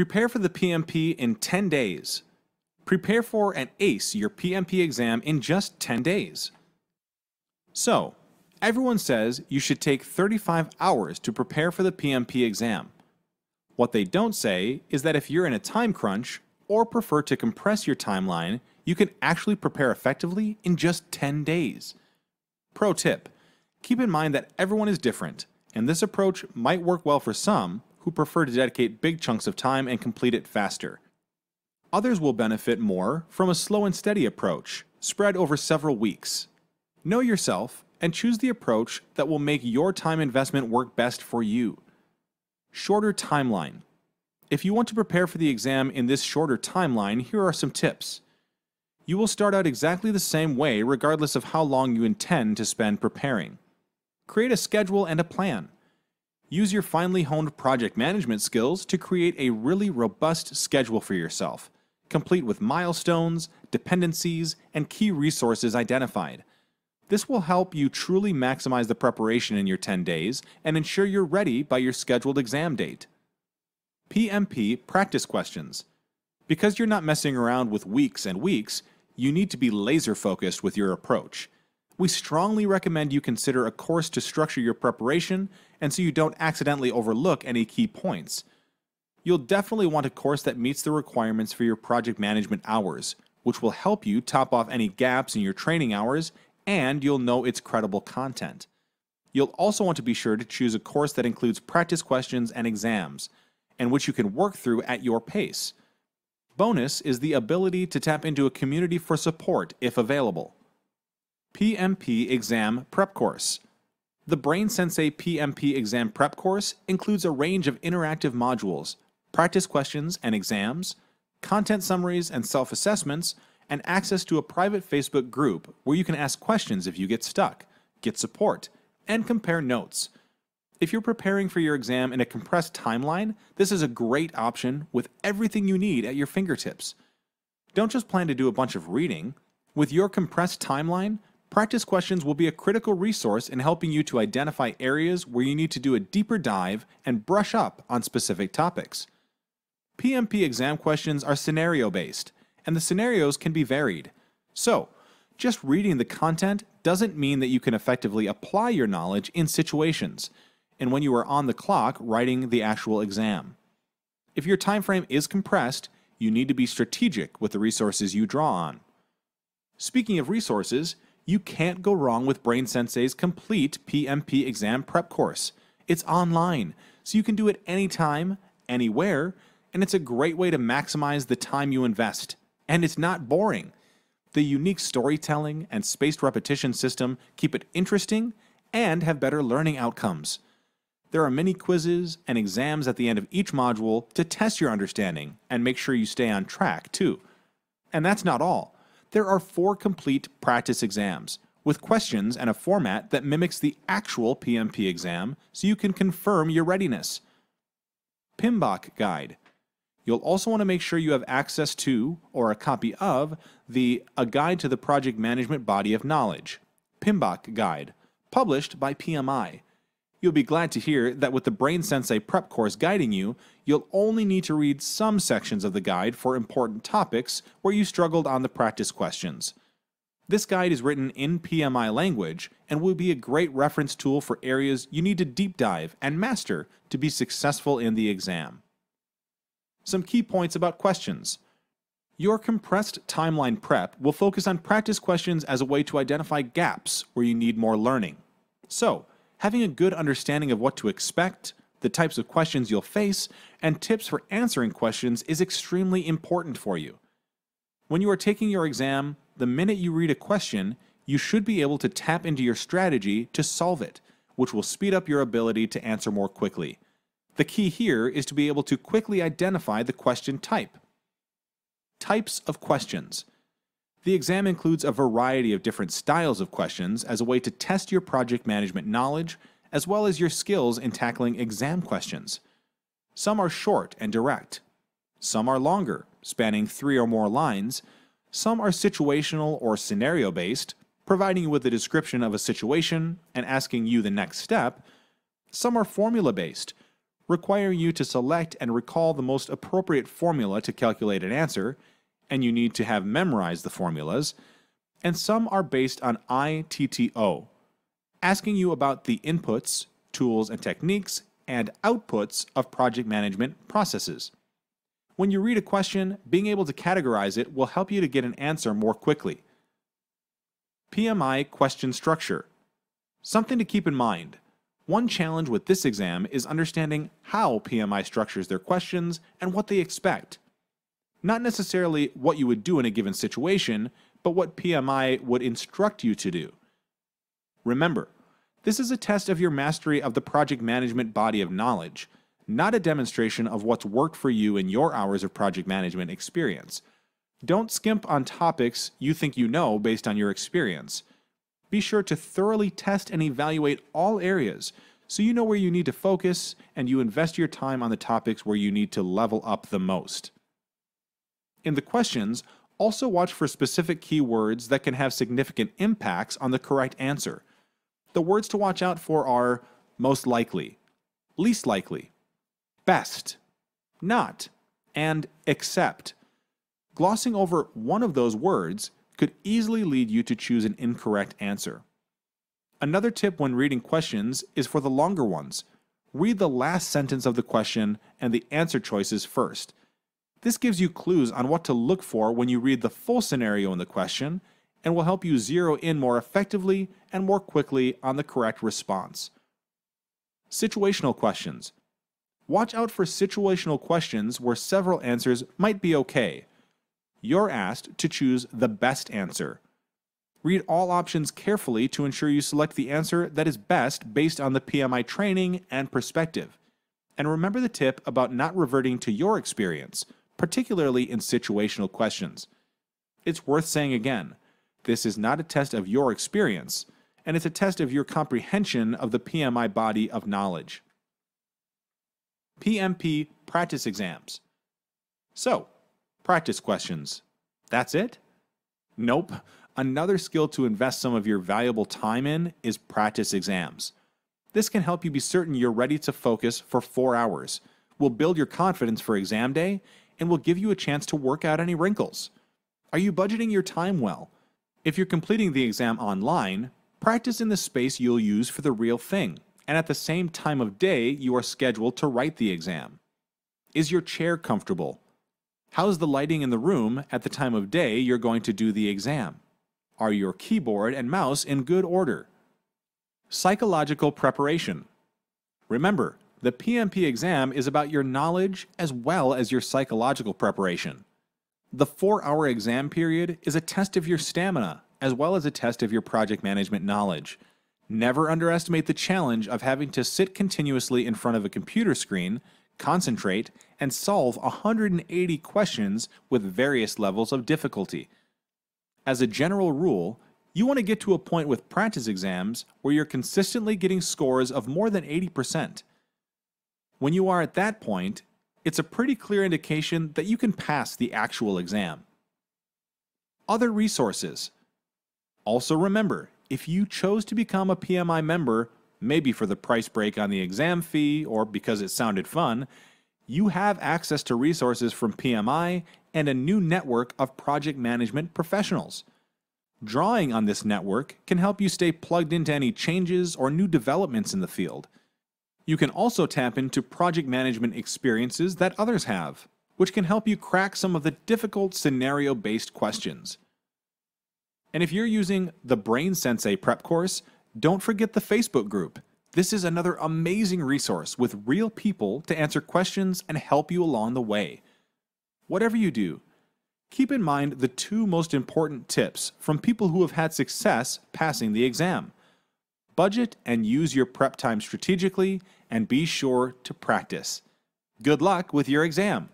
Prepare for the PMP in 10 days. Prepare for and ace your PMP exam in just 10 days. So, everyone says you should take 35 hours to prepare for the PMP exam. What they don't say is that if you're in a time crunch or prefer to compress your timeline, you can actually prepare effectively in just 10 days. Pro tip, keep in mind that everyone is different, and this approach might work well for some, who prefer to dedicate big chunks of time and complete it faster. Others will benefit more from a slow and steady approach, spread over several weeks. Know yourself and choose the approach that will make your time investment work best for you. Shorter timeline. If you want to prepare for the exam in this shorter timeline, here are some tips. You will start out exactly the same way regardless of how long you intend to spend preparing. Create a schedule and a plan. Use your finely honed project management skills to create a really robust schedule for yourself, complete with milestones, dependencies, and key resources identified. This will help you truly maximize the preparation in your 10 days and ensure you're ready by your scheduled exam date. PMP practice questions. Because you're not messing around with weeks and weeks, you need to be laser focused with your approach we strongly recommend you consider a course to structure your preparation and so you don't accidentally overlook any key points. You'll definitely want a course that meets the requirements for your project management hours, which will help you top off any gaps in your training hours and you'll know it's credible content. You'll also want to be sure to choose a course that includes practice questions and exams, and which you can work through at your pace. Bonus is the ability to tap into a community for support if available. PMP Exam Prep Course. The Brain Sensei PMP Exam Prep Course includes a range of interactive modules, practice questions and exams, content summaries and self assessments, and access to a private Facebook group where you can ask questions if you get stuck, get support, and compare notes. If you're preparing for your exam in a compressed timeline, this is a great option with everything you need at your fingertips. Don't just plan to do a bunch of reading. With your compressed timeline, Practice questions will be a critical resource in helping you to identify areas where you need to do a deeper dive and brush up on specific topics. PMP exam questions are scenario based, and the scenarios can be varied. So, just reading the content doesn't mean that you can effectively apply your knowledge in situations and when you are on the clock writing the actual exam. If your time frame is compressed, you need to be strategic with the resources you draw on. Speaking of resources, you can't go wrong with Brain Sensei's complete PMP exam prep course. It's online, so you can do it anytime, anywhere, and it's a great way to maximize the time you invest. And it's not boring. The unique storytelling and spaced repetition system keep it interesting and have better learning outcomes. There are many quizzes and exams at the end of each module to test your understanding and make sure you stay on track, too. And that's not all there are four complete practice exams, with questions and a format that mimics the actual PMP exam so you can confirm your readiness. PMBOK Guide. You'll also want to make sure you have access to, or a copy of, the A Guide to the Project Management Body of Knowledge, PMBOK Guide, published by PMI. You'll be glad to hear that with the Brain Sensei prep course guiding you, you'll only need to read some sections of the guide for important topics where you struggled on the practice questions. This guide is written in PMI language and will be a great reference tool for areas you need to deep dive and master to be successful in the exam. Some key points about questions. Your compressed timeline prep will focus on practice questions as a way to identify gaps where you need more learning. So, having a good understanding of what to expect, the types of questions you'll face, and tips for answering questions is extremely important for you. When you are taking your exam, the minute you read a question, you should be able to tap into your strategy to solve it, which will speed up your ability to answer more quickly. The key here is to be able to quickly identify the question type. Types of questions. The exam includes a variety of different styles of questions as a way to test your project management knowledge, as well as your skills in tackling exam questions. Some are short and direct. Some are longer, spanning three or more lines. Some are situational or scenario based, providing you with a description of a situation and asking you the next step. Some are formula based, requiring you to select and recall the most appropriate formula to calculate an answer and you need to have memorized the formulas, and some are based on ITTO, asking you about the inputs, tools and techniques, and outputs of project management processes. When you read a question, being able to categorize it will help you to get an answer more quickly. PMI question structure. Something to keep in mind. One challenge with this exam is understanding how PMI structures their questions and what they expect. Not necessarily what you would do in a given situation, but what PMI would instruct you to do. Remember, this is a test of your mastery of the project management body of knowledge, not a demonstration of what's worked for you in your hours of project management experience. Don't skimp on topics you think you know based on your experience. Be sure to thoroughly test and evaluate all areas so you know where you need to focus and you invest your time on the topics where you need to level up the most. In the questions, also watch for specific keywords that can have significant impacts on the correct answer. The words to watch out for are most likely, least likely, best, not, and except. Glossing over one of those words could easily lead you to choose an incorrect answer. Another tip when reading questions is for the longer ones. Read the last sentence of the question and the answer choices first. This gives you clues on what to look for when you read the full scenario in the question and will help you zero in more effectively and more quickly on the correct response. Situational questions. Watch out for situational questions where several answers might be okay. You're asked to choose the best answer. Read all options carefully to ensure you select the answer that is best based on the PMI training and perspective. And remember the tip about not reverting to your experience – particularly in situational questions. It's worth saying again this is not a test of your experience, and it's a test of your comprehension of the PMI body of knowledge. PMP practice exams. So, practice questions. That's it? Nope. Another skill to invest some of your valuable time in is practice exams. This can help you be certain you're ready to focus for four hours, will build your confidence for exam day, and will give you a chance to work out any wrinkles. Are you budgeting your time well? If you're completing the exam online, practice in the space you'll use for the real thing, and at the same time of day you are scheduled to write the exam. Is your chair comfortable? How's the lighting in the room at the time of day you're going to do the exam? Are your keyboard and mouse in good order? Psychological preparation. Remember, the PMP exam is about your knowledge as well as your psychological preparation. The four hour exam period is a test of your stamina as well as a test of your project management knowledge. Never underestimate the challenge of having to sit continuously in front of a computer screen, concentrate, and solve 180 questions with various levels of difficulty. As a general rule, you want to get to a point with practice exams where you're consistently getting scores of more than 80%. When you are at that point, it's a pretty clear indication that you can pass the actual exam. Other resources. Also remember, if you chose to become a PMI member, maybe for the price break on the exam fee or because it sounded fun, you have access to resources from PMI and a new network of project management professionals. Drawing on this network can help you stay plugged into any changes or new developments in the field – you can also tap into project management experiences that others have, which can help you crack some of the difficult scenario based questions. And if you're using the Brain Sensei prep course, don't forget the Facebook group. This is another amazing resource with real people to answer questions and help you along the way. Whatever you do, keep in mind the two most important tips from people who have had success passing the exam budget and use your prep time strategically, and be sure to practice. Good luck with your exam!